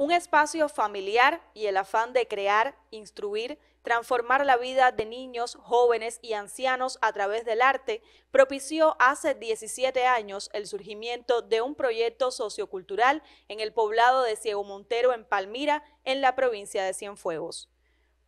Un espacio familiar y el afán de crear, instruir, transformar la vida de niños, jóvenes y ancianos a través del arte propició hace 17 años el surgimiento de un proyecto sociocultural en el poblado de Ciego Montero en Palmira, en la provincia de Cienfuegos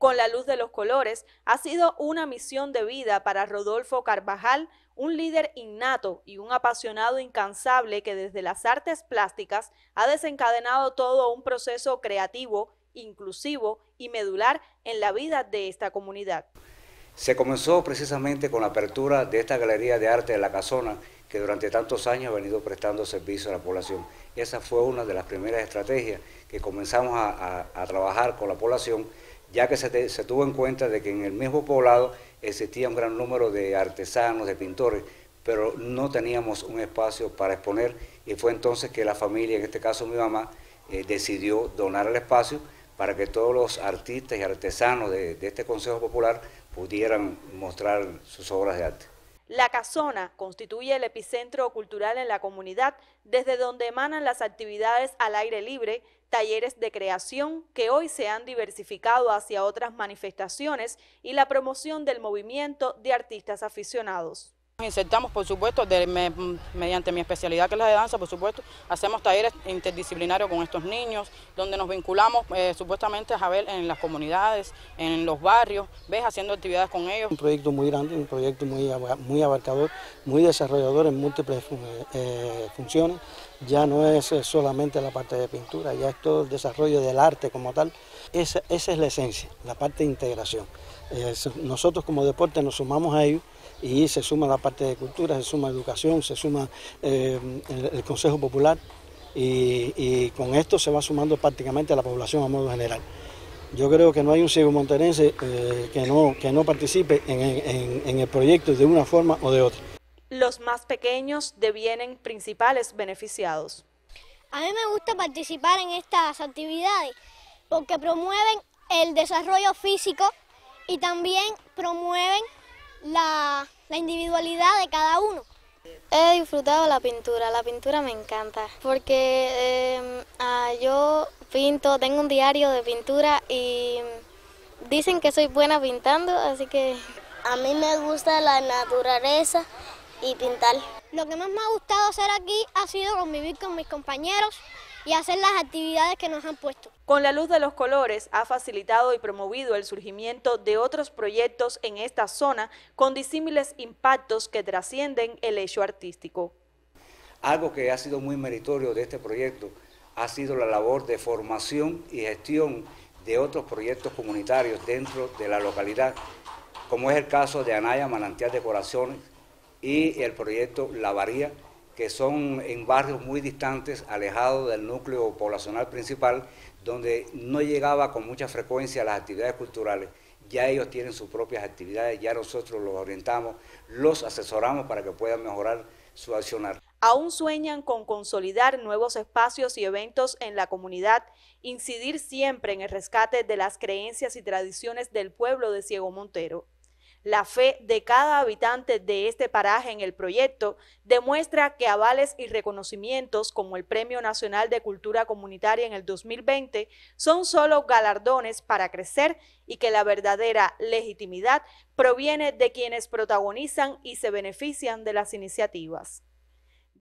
con la luz de los colores ha sido una misión de vida para Rodolfo Carvajal, un líder innato y un apasionado incansable que desde las artes plásticas ha desencadenado todo un proceso creativo, inclusivo y medular en la vida de esta comunidad. Se comenzó precisamente con la apertura de esta Galería de Arte de la Casona, que durante tantos años ha venido prestando servicio a la población. Esa fue una de las primeras estrategias que comenzamos a, a trabajar con la población ya que se, tuvo en cuenta de que en el mismo poblado existía un gran número de artesanos, de pintores, pero no teníamos un espacio para exponer y fue entonces que la familia, en este caso mi mamá, eh, decidió donar el espacio para que todos los artistas y artesanos de, de este Consejo Popular pudieran mostrar sus obras de arte. La casona constituye el epicentro cultural en la comunidad, desde donde emanan las actividades al aire libre, talleres de creación que hoy se han diversificado hacia otras manifestaciones y la promoción del movimiento de artistas aficionados. Insertamos, por supuesto, mediante mi especialidad que es la de danza, por supuesto, hacemos talleres interdisciplinarios con estos niños, donde nos vinculamos eh, supuestamente a ver en las comunidades, en los barrios, ves, haciendo actividades con ellos. Un proyecto muy grande, un proyecto muy, muy abarcador, muy desarrollador en múltiples eh, eh, funciones. Ya no es solamente la parte de pintura, ya es todo el desarrollo del arte como tal. Esa, esa es la esencia, la parte de integración. Eh, nosotros como deporte nos sumamos a ellos y se suma la parte de cultura, se suma educación, se suma eh, el, Consejo Popular y, con esto se va sumando prácticamente a la población a modo general. Yo creo que no hay un ciego monterense... Eh, que, no, que no participe en, en el proyecto de una forma o de otra. Los más pequeños devienen principales beneficiados. A mí me gusta participar en estas actividades porque promueven el desarrollo físico y también promueven la, individualidad de cada uno. He disfrutado la pintura, la pintura me encanta, porque em, ah, yo pinto, tengo un diario de pintura y dicen que soy buena pintando, así que... A mí me gusta la naturaleza y pintar. Lo que más me ha gustado hacer aquí ha sido convivir con mis compañeros, y hacer las actividades que nos han puesto. Con la luz de los colores ha facilitado y promovido el surgimiento de otros proyectos en esta zona con disímiles impactos que trascienden el hecho artístico. Algo que ha sido muy meritorio de este proyecto ha sido la labor de formación y gestión de otros proyectos comunitarios dentro de la localidad, como es el caso de Anaya Manantial de y el proyecto La Varía, que son en barrios muy distantes, alejados del núcleo poblacional principal, donde no llegaba con mucha frecuencia las actividades culturales. Ya ellos tienen sus propias actividades, ya nosotros los orientamos, los asesoramos para que puedan mejorar su accionar. Aún sueñan con consolidar nuevos espacios y eventos en la comunidad, incidir siempre en el rescate de las creencias y tradiciones del pueblo de Ciego Montero. La fe de cada habitante de este paraje en el proyecto demuestra que avales y reconocimientos como el Premio Nacional de Cultura Comunitaria en el 2020 son solo galardones para crecer y que la verdadera legitimidad proviene de quienes protagonizan y se benefician de las iniciativas.